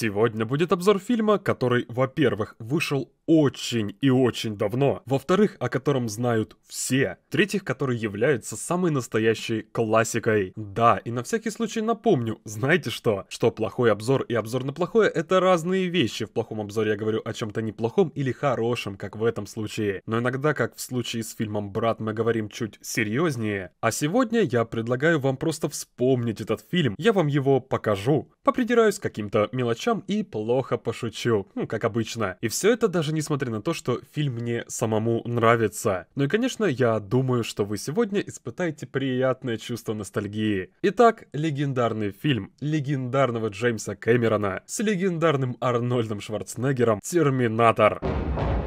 Сегодня будет обзор фильма, который, во-первых, вышел очень и очень давно, во-вторых, о котором знают все, в-третьих, который является самой настоящей классикой. Да, и на всякий случай напомню, знаете что? Что плохой обзор и обзор на плохое — это разные вещи. В плохом обзоре я говорю о чем-то неплохом или хорошем, как в этом случае. Но иногда, как в случае с фильмом «Брат», мы говорим чуть серьезнее. А сегодня я предлагаю вам просто вспомнить этот фильм. Я вам его покажу. Попридираюсь каким-то мелочам, плечам и плохо пошучу. Ну, как обычно. И все это даже несмотря на то, что фильм мне самому нравится. Ну и, конечно, я думаю, что вы сегодня испытаете приятное чувство ностальгии. Итак, легендарный фильм легендарного Джеймса Кэмерона с легендарным Арнольдом Шварценеггером «Терминатор». Терминатор.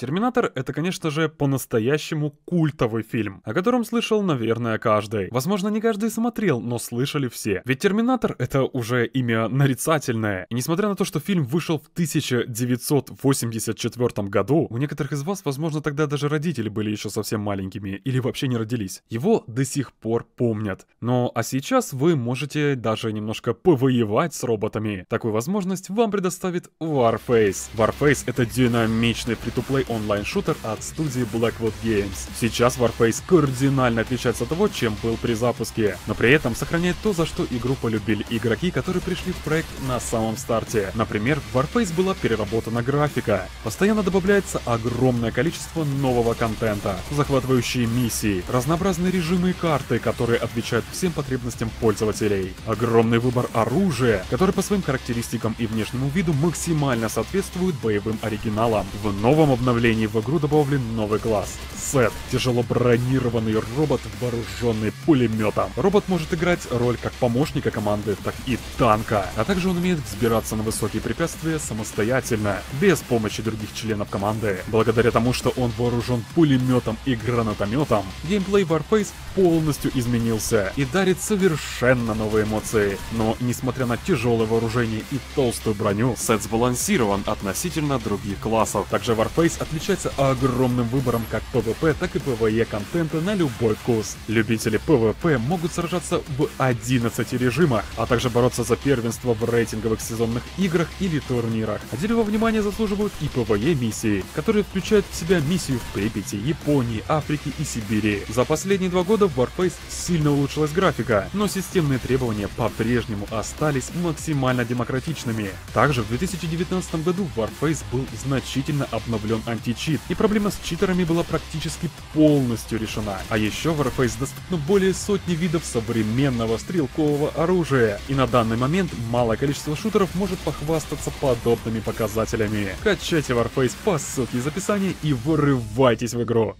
Терминатор — это, конечно же, по-настоящему культовый фильм, о котором слышал, наверное, каждый. Возможно, не каждый смотрел, но слышали все. Ведь Терминатор — это уже имя нарицательное. И несмотря на то, что фильм вышел в 1984 году, у некоторых из вас, возможно, тогда даже родители были еще совсем маленькими или вообще не родились. Его до сих пор помнят. Но а сейчас вы можете даже немножко повоевать с роботами. Такую возможность вам предоставит Warface. Warface — это динамичный фри онлайн-шутер от студии Blackwood Games. Сейчас Warface кардинально отличается от того, чем был при запуске, но при этом сохраняет то, за что игру полюбили игроки, которые пришли в проект на самом старте. Например, в Warface была переработана графика. Постоянно добавляется огромное количество нового контента, захватывающие миссии, разнообразные режимы и карты, которые отвечают всем потребностям пользователей. Огромный выбор оружия, который по своим характеристикам и внешнему виду максимально соответствует боевым оригиналам. В новом обновлении обновлении в игру добавлен новый класс — Сет. Тяжело бронированный робот, вооруженный пулеметом. Робот может играть роль как помощника команды, так и танка. А также он умеет взбираться на высокие препятствия самостоятельно, без помощи других членов команды. Благодаря тому, что он вооружен пулеметом и гранатометом, геймплей Warface полностью изменился и дарит совершенно новые эмоции. Но, несмотря на тяжелое вооружение и толстую броню, Сет сбалансирован относительно других классов. Также Warface отличается огромным выбором как PvP, так и PvE контента на любой вкус. Любители PvP могут сражаться в 11 режимах, а также бороться за первенство в рейтинговых сезонных играх или турнирах. Отдельного внимания заслуживают и PvE миссии, которые включают в себя миссию в Припяти, Японии, Африке и Сибири. За последние два года в Warface сильно улучшилась графика, но системные требования по-прежнему остались максимально демократичными. Также в 2019 году Warface был значительно обновлен антиvirусом античит, и проблема с читерами была практически полностью решена. А еще в Warface доступно более сотни видов современного стрелкового оружия, и на данный момент малое количество шутеров может похвастаться подобными показателями. Качайте Warface по ссылке из описания и вырывайтесь в игру!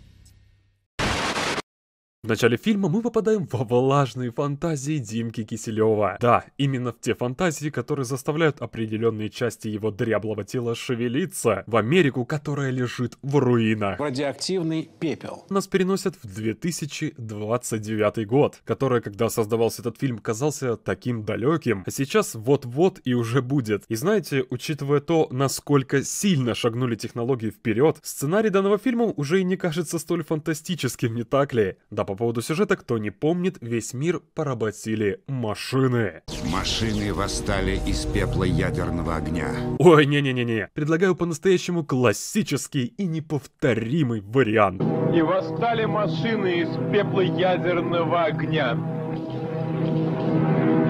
В начале фильма мы попадаем во влажные фантазии Димки Киселева. Да, именно в те фантазии, которые заставляют определенные части его дряблого тела шевелиться в Америку, которая лежит в руинах. Радиоактивный пепел. Нас переносят в 2029 год, который, когда создавался этот фильм, казался таким далеким, а сейчас вот-вот и уже будет. И знаете, учитывая то, насколько сильно шагнули технологии вперед, сценарий данного фильма уже и не кажется столь фантастическим, не так ли? Да по поводу сюжета, кто не помнит, весь мир поработили машины. Машины восстали из пепла ядерного огня. Ой, не-не-не-не. Предлагаю по-настоящему классический и неповторимый вариант. И восстали машины из пепла ядерного огня.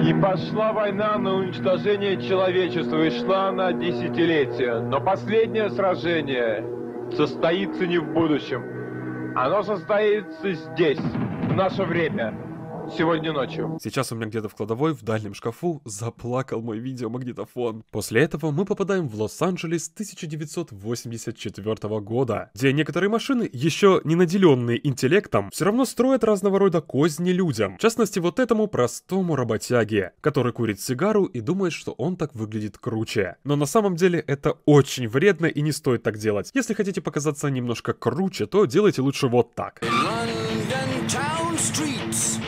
И пошла война на уничтожение человечества, и шла она десятилетия. Но последнее сражение состоится не в будущем, оно состоится здесь, в наше время сегодня ночью. Сейчас у меня где-то в кладовой в дальнем шкафу заплакал мой видеомагнитофон. После этого мы попадаем в Лос-Анджелес 1984 года, где некоторые машины, еще не наделенные интеллектом, все равно строят разного рода козни людям. В частности, вот этому простому работяге, который курит сигару и думает, что он так выглядит круче. Но на самом деле это очень вредно и не стоит так делать. Если хотите показаться немножко круче, то делайте лучше вот так. London town streets.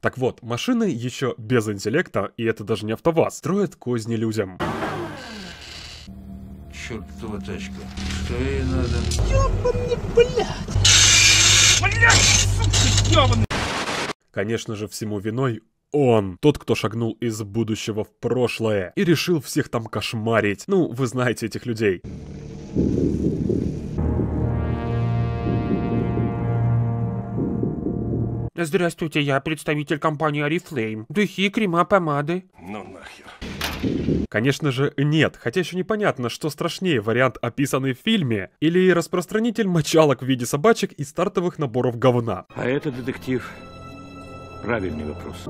Так вот, машины еще без интеллекта, и это даже не автоваз, строят козни людям. Чертова тачка. Что ей надо? Ёбаный, блядь! Блядь, сука, ёбаный! Конечно же, всему виной он, тот, кто шагнул из будущего в прошлое и решил всех там кошмарить. Ну, вы знаете этих людей. Здравствуйте, я представитель компании Арифлейм. Духи, крема, помады. Ну нахер. Конечно же, нет, хотя еще непонятно, что страшнее вариант, описанный в фильме, или распространитель мочалок в виде собачек и стартовых наборов говна. А это детектив. Правильный вопрос.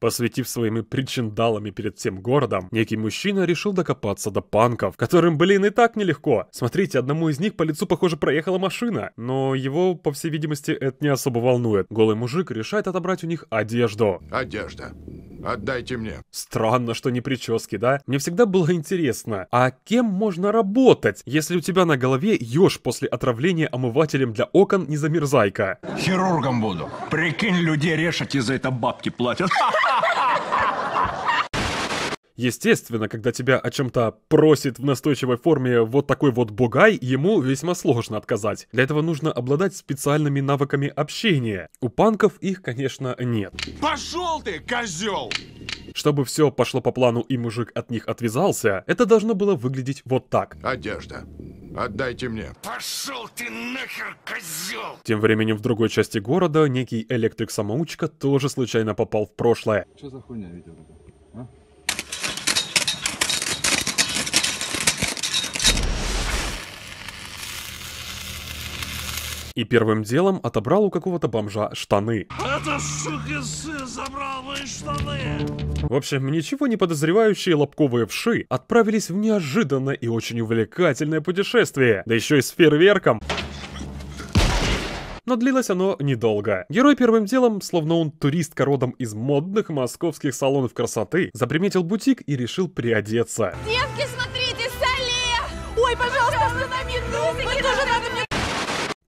Посвятив своими причиндалами перед всем городом, некий мужчина решил докопаться до панков, которым, блин, и так нелегко. Смотрите, одному из них по лицу, похоже, проехала машина. Но его, по всей видимости, это не особо волнует. Голый мужик решает отобрать у них одежду. Одежда. Отдайте мне. Странно, что не прически, да? Мне всегда было интересно, а кем можно работать, если у тебя на голове еж после отравления омывателем для окон не замерзайка? Хирургом буду. Прикинь, людей решать и за это бабки платят. Ха-ха! Естественно, когда тебя о чем-то просит в настойчивой форме вот такой вот бугай, ему весьма сложно отказать. Для этого нужно обладать специальными навыками общения. У панков их, конечно, нет. Пошел ты, козел! Чтобы все пошло по плану и мужик от них отвязался, это должно было выглядеть вот так. Одежда. Отдайте мне. Пошел ты нахер, козел! Тем временем в другой части города некий электрик-самоучка тоже случайно попал в прошлое. Что за хуйня видел? и первым делом отобрал у какого-то бомжа штаны. Это сука сын забрал мои штаны! В общем, ничего не подозревающие лобковые вши отправились в неожиданное и очень увлекательное путешествие, да еще и с фейерверком но длилось оно недолго. Герой первым делом, словно он туристка родом из модных московских салонов красоты, заприметил бутик и решил приодеться. Девки,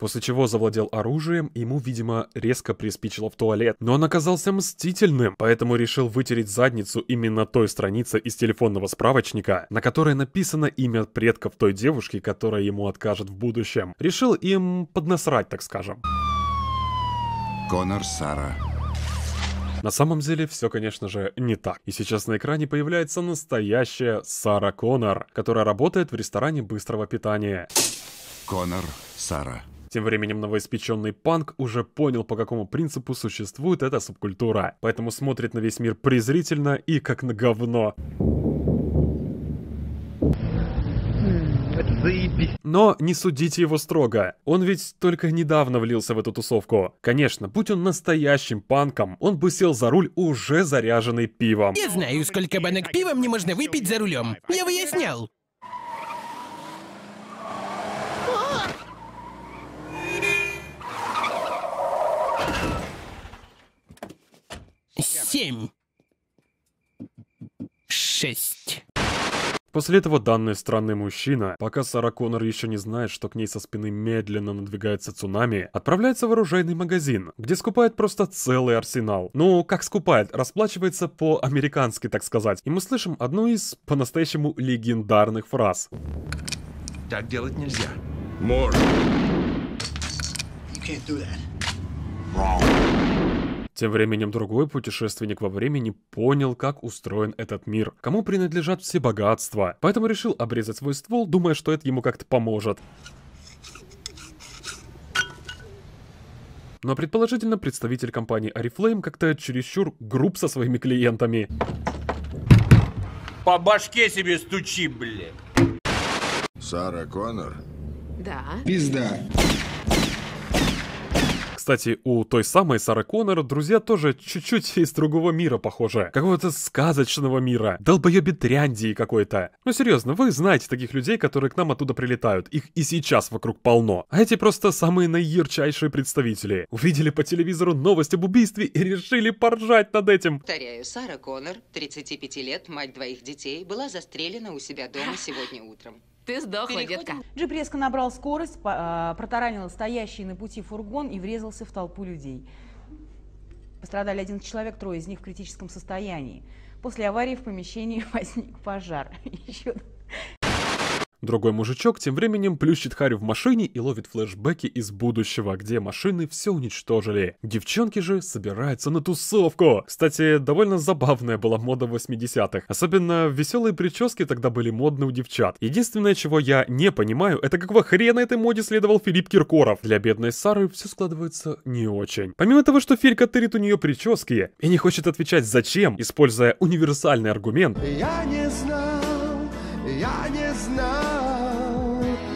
после чего завладел оружием, ему, видимо, резко приспичило в туалет. Но он оказался мстительным, поэтому решил вытереть задницу именно той страницы из телефонного справочника, на которой написано имя предков той девушки, которая ему откажет в будущем. Решил им поднасрать, так скажем. Конор Сара на самом деле все, конечно же, не так. И сейчас на экране появляется настоящая Сара Конор, которая работает в ресторане быстрого питания. Конор Сара. Тем временем новоиспеченный панк уже понял, по какому принципу существует эта субкультура, поэтому смотрит на весь мир презрительно и как на говно. Но не судите его строго. Он ведь только недавно влился в эту тусовку. Конечно, будь он настоящим панком, он бы сел за руль уже заряженный пивом. Я знаю, сколько банок пива мне можно выпить за рулем. Я выяснял. Семь. Шесть. После этого данный странный мужчина, пока Сара Коннор еще не знает, что к ней со спины медленно надвигается цунами, отправляется в оружейный магазин, где скупает просто целый арсенал. Ну, как скупает, расплачивается по-американски, так сказать. И мы слышим одну из по-настоящему легендарных фраз. Так делать нельзя. Можно. You can't do that. Wrong. Тем временем другой путешественник во времени понял, как устроен этот мир, кому принадлежат все богатства, поэтому решил обрезать свой ствол, думая, что это ему как-то поможет. Но предположительно представитель компании Арифлейм как-то чересчур груб со своими клиентами. По башке себе стучи, блин. Сара Коннор? Да. Пизда. Кстати, у той самой Сары Коннор друзья тоже чуть-чуть из другого мира похожи. Какого-то сказочного мира. Долбоебит Триандии какой-то. Ну серьезно, вы знаете таких людей, которые к нам оттуда прилетают. Их и сейчас вокруг полно. А эти просто самые наярчайшие представители. Увидели по телевизору новость об убийстве и решили поржать над этим. Повторяю, Сара Коннор, 35 лет, мать двоих детей, была застрелена у себя дома сегодня утром. Ты сдохла, детка. Джип резко набрал скорость, а, протаранил стоящий на пути фургон и врезался в толпу людей. Пострадали один человек, трое из них в критическом состоянии. После аварии в помещении возник пожар. Еще Другой мужичок тем временем плющит Харю в машине и ловит флешбеки из будущего, где машины все уничтожили. Девчонки же собираются на тусовку. Кстати, довольно забавная была мода 80-х. Особенно веселые прически тогда были модны у девчат. Единственное, чего я не понимаю, это какого хрена этой моде следовал Филипп Киркоров. Для бедной Сары все складывается не очень. Помимо того, что Филька тырит у нее прически и не хочет отвечать зачем, используя универсальный аргумент. Я не знаю.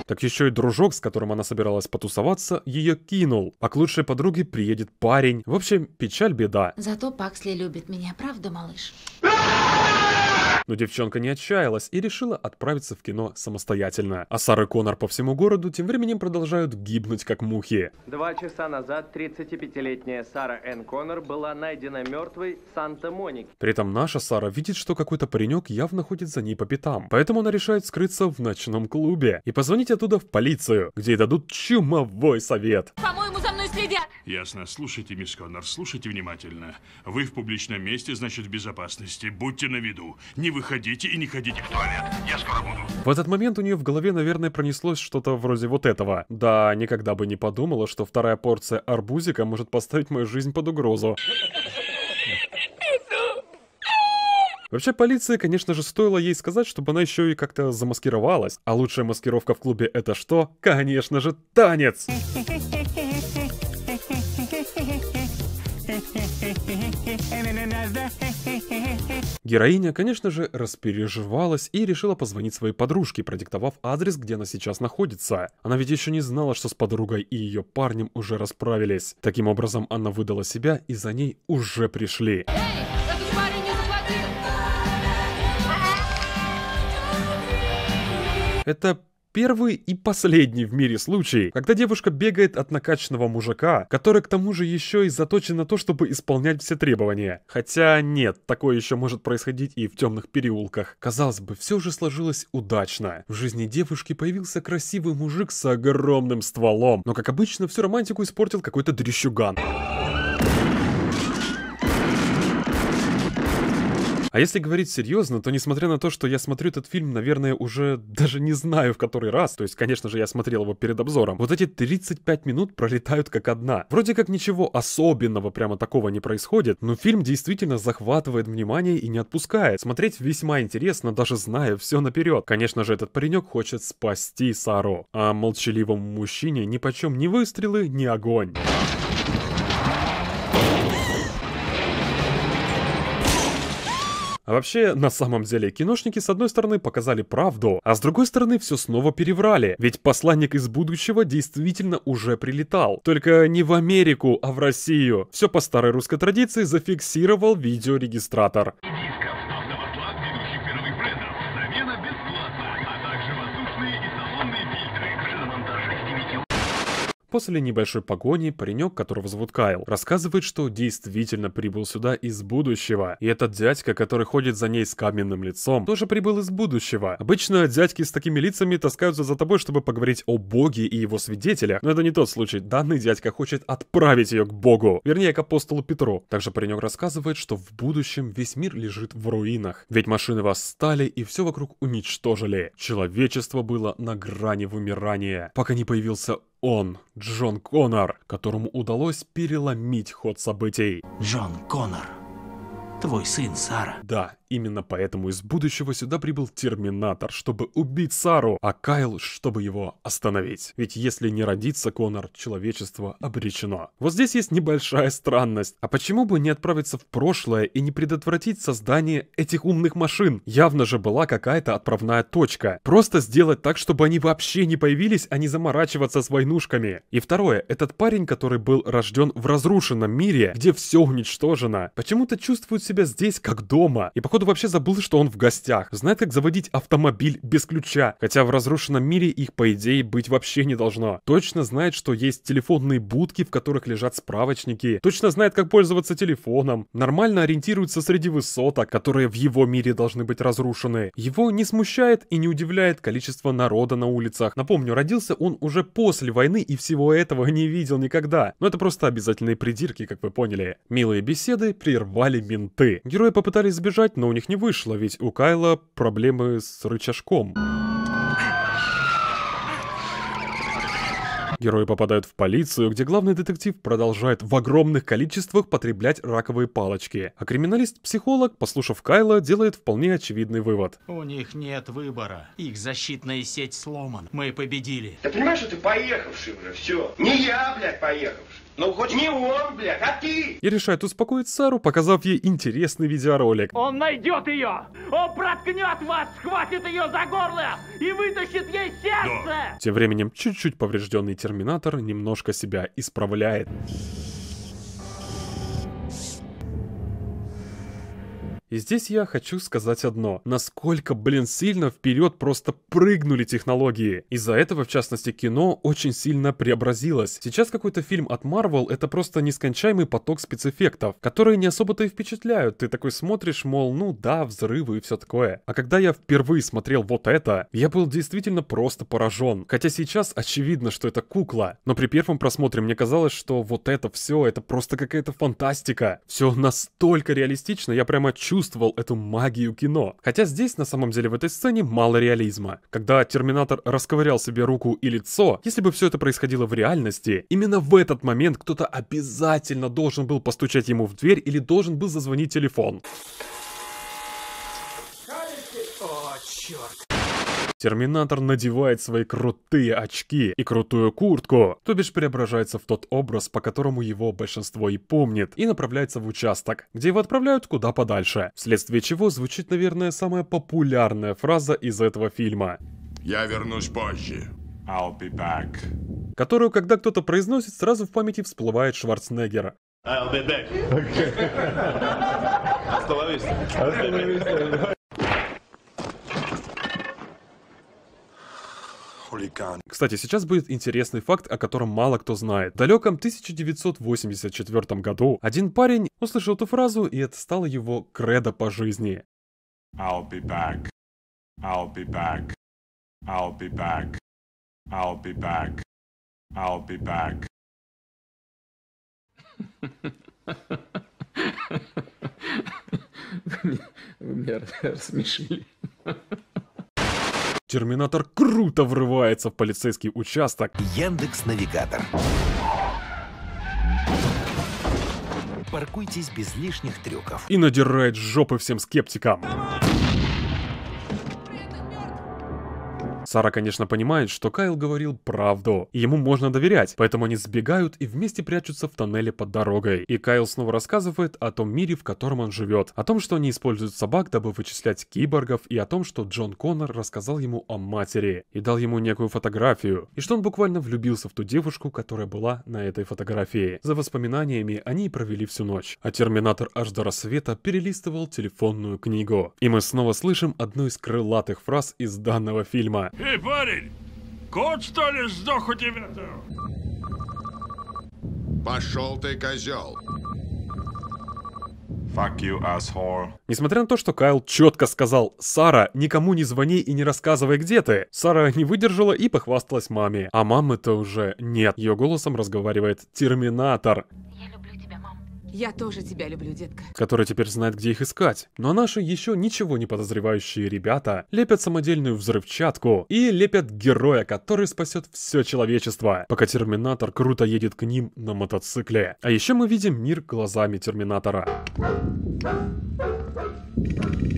Так еще и дружок, с которым она собиралась потусоваться, ее кинул, а к лучшей подруге приедет парень. В общем, печаль беда. Зато Паксли любит меня, правда, малыш? Но девчонка не отчаялась и решила отправиться в кино самостоятельно. А Сара и Конор по всему городу тем временем продолжают гибнуть как мухи. Два часа назад 35-летняя Сара Энн Конор была найдена мертвой в Санта-Монике. При этом наша Сара видит, что какой-то паренек явно ходит за ней по пятам. Поэтому она решает скрыться в ночном клубе и позвонить оттуда в полицию, где ей дадут чумовой совет. Помочь! Ясно. Слушайте, мисс Коннор, слушайте внимательно. Вы в публичном месте, значит, в безопасности. Будьте на виду. Не выходите и не ходите в туалет. Я скоро буду. В этот момент у нее в голове, наверное, пронеслось что-то вроде вот этого. Да, никогда бы не подумала, что вторая порция арбузика может поставить мою жизнь под угрозу. Вообще, полиции, конечно же, стоило ей сказать, чтобы она еще и как-то замаскировалась. А лучшая маскировка в клубе это что? Конечно же, танец! Героиня, конечно же, распереживалась и решила позвонить своей подружке, продиктовав адрес, где она сейчас находится. Она ведь еще не знала, что с подругой и ее парнем уже расправились. Таким образом, она выдала себя, и за ней уже пришли. Это первый и последний в мире случай, когда девушка бегает от накачанного мужика, который к тому же еще и заточен на то, чтобы исполнять все требования. Хотя нет, такое еще может происходить и в темных переулках. Казалось бы, все же сложилось удачно. В жизни девушки появился красивый мужик с огромным стволом, но как обычно всю романтику испортил какой-то дрищуган. А если говорить серьезно, то несмотря на то, что я смотрю этот фильм, наверное, уже даже не знаю в который раз, то есть, конечно же, я смотрел его перед обзором, вот эти 35 минут пролетают как одна. Вроде как ничего особенного прямо такого не происходит, но фильм действительно захватывает внимание и не отпускает. Смотреть весьма интересно, даже зная все наперед. Конечно же, этот паренек хочет спасти Саро, а молчаливому мужчине ни почем ни выстрелы, ни огонь. А вообще, на самом деле, киношники с одной стороны показали правду, а с другой стороны все снова переврали, ведь посланник из будущего действительно уже прилетал. Только не в Америку, а в Россию. Все по старой русской традиции зафиксировал видеорегистратор. Иди После небольшой погони паренек, которого зовут Кайл, рассказывает, что действительно прибыл сюда из будущего. И этот дядька, который ходит за ней с каменным лицом, тоже прибыл из будущего. Обычно дядьки с такими лицами таскаются за тобой, чтобы поговорить о боге и его свидетелях, но это не тот случай. Данный дядька хочет отправить ее к богу, вернее, к апостолу Петру. Также паренек рассказывает, что в будущем весь мир лежит в руинах, ведь машины восстали и все вокруг уничтожили. Человечество было на грани вымирания, пока не появился он, Джон Коннор, которому удалось переломить ход событий. Джон Коннор, твой сын Сара. Да, Именно поэтому из будущего сюда прибыл Терминатор, чтобы убить Сару, а Кайл, чтобы его остановить. Ведь если не родится Конор, человечество обречено. Вот здесь есть небольшая странность. А почему бы не отправиться в прошлое и не предотвратить создание этих умных машин? Явно же была какая-то отправная точка. Просто сделать так, чтобы они вообще не появились, а не заморачиваться с войнушками. И второе, этот парень, который был рожден в разрушенном мире, где все уничтожено, почему-то чувствует себя здесь как дома. И похоже, походу вообще забыл, что он в гостях. Знает, как заводить автомобиль без ключа. Хотя в разрушенном мире их, по идее, быть вообще не должно. Точно знает, что есть телефонные будки, в которых лежат справочники. Точно знает, как пользоваться телефоном. Нормально ориентируется среди высоток, которые в его мире должны быть разрушены. Его не смущает и не удивляет количество народа на улицах. Напомню, родился он уже после войны и всего этого не видел никогда. Но это просто обязательные придирки, как вы поняли. Милые беседы прервали менты. Герои попытались сбежать, но но у них не вышло, ведь у Кайла проблемы с рычажком. Герои попадают в полицию, где главный детектив продолжает в огромных количествах потреблять раковые палочки, а криминалист-психолог, послушав Кайла, делает вполне очевидный вывод. У них нет выбора. Их защитная сеть сломана. Мы победили. Ты понимаешь, что ты поехавший уже, все. Не я, блядь, поехавший. Ну хоть не он, блядь, а ты! И решает успокоить Сару, показав ей интересный видеоролик. Он найдет ее! Он проткнет вас, схватит ее за горло и вытащит ей сердце! Да. Тем временем чуть-чуть поврежденный Терминатор немножко себя исправляет. И здесь я хочу сказать одно. Насколько, блин, сильно вперед просто прыгнули технологии. Из-за этого, в частности, кино очень сильно преобразилось. Сейчас какой-то фильм от Marvel — это просто нескончаемый поток спецэффектов, которые не особо-то и впечатляют. Ты такой смотришь, мол, ну да, взрывы и все такое. А когда я впервые смотрел вот это, я был действительно просто поражен. Хотя сейчас очевидно, что это кукла. Но при первом просмотре мне казалось, что вот это все, это просто какая-то фантастика. Все настолько реалистично, я прямо чувствую чувствовал эту магию кино. Хотя здесь, на самом деле, в этой сцене мало реализма. Когда Терминатор расковырял себе руку и лицо, если бы все это происходило в реальности, именно в этот момент кто-то обязательно должен был постучать ему в дверь или должен был зазвонить телефон. О, черт. Терминатор надевает свои крутые очки и крутую куртку, то бишь преображается в тот образ, по которому его большинство и помнит, и направляется в участок, где его отправляют куда подальше. Вследствие чего звучит, наверное, самая популярная фраза из этого фильма. «Я вернусь позже». I'll be back. Которую, когда кто-то произносит, сразу в памяти всплывает Шварценеггер. I'll be back. Okay. Остановись. Остановись. Кстати, сейчас будет интересный факт, о котором мало кто знает. В далеком 1984 году один парень услышал эту фразу, и это стало его кредо по жизни. I'll be back. I'll be back. I'll be back. I'll be back. I'll be back. Вы меня рассмешили. Терминатор круто врывается в полицейский участок. Яндекс Навигатор. Паркуйтесь без лишних трюков. И надирает жопы всем скептикам. Come Сара, конечно, понимает, что Кайл говорил правду, ему можно доверять, поэтому они сбегают и вместе прячутся в тоннеле под дорогой. И Кайл снова рассказывает о том мире, в котором он живет, о том, что они используют собак, дабы вычислять киборгов, и о том, что Джон Коннор рассказал ему о матери и дал ему некую фотографию, и что он буквально влюбился в ту девушку, которая была на этой фотографии. За воспоминаниями они и провели всю ночь, а Терминатор аж до рассвета перелистывал телефонную книгу. И мы снова слышим одну из крылатых фраз из данного фильма. Эй, парень, кот, что ли, сдох у тебя-то? Пошел ты, козел. Fuck you, asshole. Несмотря на то, что Кайл четко сказал «Сара, никому не звони и не рассказывай, где ты», Сара не выдержала и похвасталась маме. А мамы-то уже нет. Ее голосом разговаривает Терминатор. Я люблю тебя, мама. Я тоже тебя люблю, детка. Которая теперь знает, где их искать. Но наши еще ничего не подозревающие ребята лепят самодельную взрывчатку и лепят героя, который спасет все человечество, пока Терминатор круто едет к ним на мотоцикле. А еще мы видим мир глазами Терминатора. Thank you.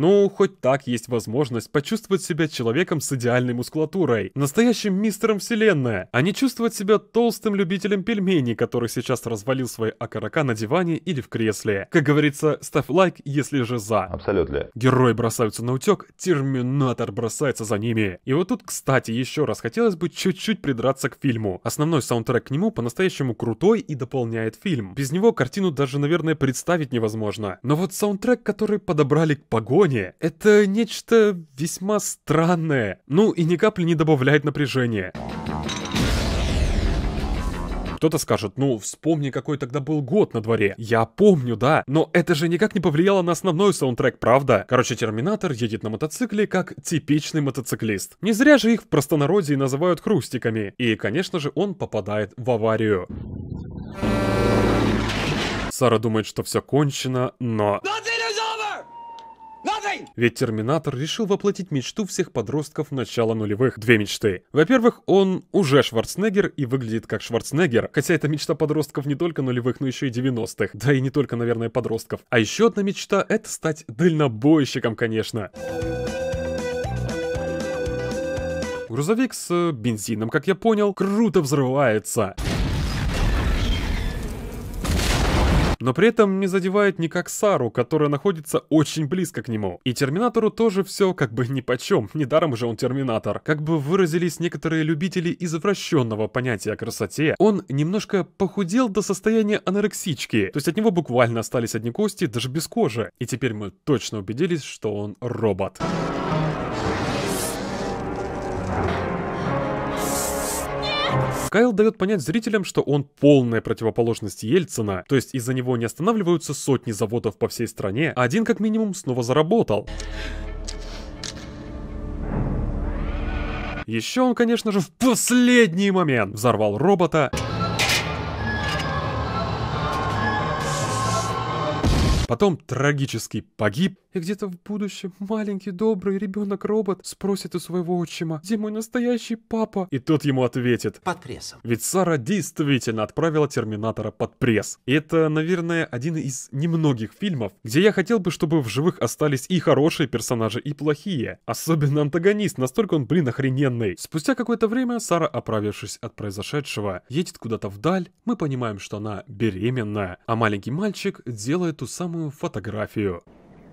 Ну, хоть так есть возможность почувствовать себя человеком с идеальной мускулатурой, настоящим мистером вселенная, а не чувствовать себя толстым любителем пельменей, который сейчас развалил свои окорока на диване или в кресле. Как говорится, ставь лайк, если же за. Абсолютно. Герои бросаются на утек, терминатор бросается за ними. И вот тут, кстати, еще раз хотелось бы чуть-чуть придраться к фильму. Основной саундтрек к нему по-настоящему крутой и дополняет фильм. Без него картину даже, наверное, представить невозможно. Но вот саундтрек, который подобрали к погоне, фоне. Это нечто весьма странное. Ну и ни капли не добавляет напряжения. Кто-то скажет, ну, вспомни, какой тогда был год на дворе. Я помню, да, но это же никак не повлияло на основной саундтрек, правда? Короче, Терминатор едет на мотоцикле как типичный мотоциклист. Не зря же их в простонародье называют хрустиками. И, конечно же, он попадает в аварию. Сара думает, что все кончено, но... Но ты ведь Терминатор решил воплотить мечту всех подростков начала нулевых. Две мечты. Во-первых, он уже Шварценеггер и выглядит как Шварценеггер, хотя это мечта подростков не только нулевых, но еще и 90-х. Да и не только, наверное, подростков. А еще одна мечта — это стать дальнобойщиком, конечно. Грузовик с бензином, как я понял, круто взрывается. но при этом не задевает никак Сару, которая находится очень близко к нему. И Терминатору тоже все как бы нипочем, недаром же он Терминатор. Как бы выразились некоторые любители извращенного понятия о красоте, он немножко похудел до состояния анорексички, то есть от него буквально остались одни кости, даже без кожи. И теперь мы точно убедились, что он робот. Робот. Кайл дает понять зрителям, что он полная противоположность Ельцина, то есть из-за него не останавливаются сотни заводов по всей стране, а один как минимум снова заработал. Еще он, конечно же, в последний момент взорвал робота. Потом трагически погиб, и где-то в будущем маленький добрый ребенок-робот спросит у своего отчима, где мой настоящий папа? И тот ему ответит. Под прессом. Ведь Сара действительно отправила Терминатора под пресс. И это, наверное, один из немногих фильмов, где я хотел бы, чтобы в живых остались и хорошие персонажи, и плохие. Особенно антагонист, настолько он, блин, охрененный. Спустя какое-то время Сара, оправившись от произошедшего, едет куда-то вдаль. Мы понимаем, что она беременна, а маленький мальчик делает ту самую фотографию.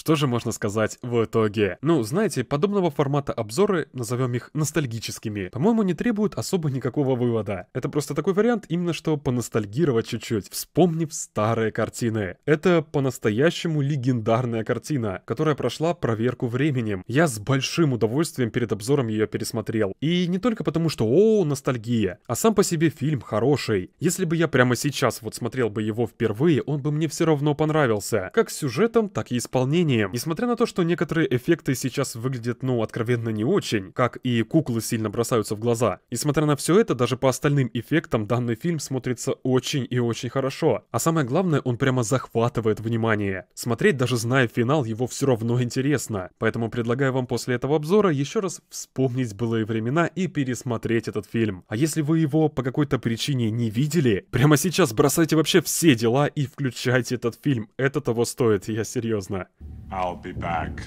Что же можно сказать в итоге? Ну, знаете, подобного формата обзоры, назовем их ностальгическими, по-моему, не требуют особо никакого вывода. Это просто такой вариант, именно что поностальгировать чуть-чуть, вспомнив старые картины. Это по-настоящему легендарная картина, которая прошла проверку временем. Я с большим удовольствием перед обзором ее пересмотрел. И не только потому, что о, ностальгия, а сам по себе фильм хороший. Если бы я прямо сейчас вот смотрел бы его впервые, он бы мне все равно понравился. Как сюжетом, так и исполнением созданием. Несмотря на то, что некоторые эффекты сейчас выглядят, ну, откровенно не очень, как и куклы сильно бросаются в глаза. Несмотря на все это, даже по остальным эффектам данный фильм смотрится очень и очень хорошо. А самое главное, он прямо захватывает внимание. Смотреть, даже зная финал, его все равно интересно. Поэтому предлагаю вам после этого обзора еще раз вспомнить былые времена и пересмотреть этот фильм. А если вы его по какой-то причине не видели, прямо сейчас бросайте вообще все дела и включайте этот фильм. Это того стоит, я серьезно. I'll be back.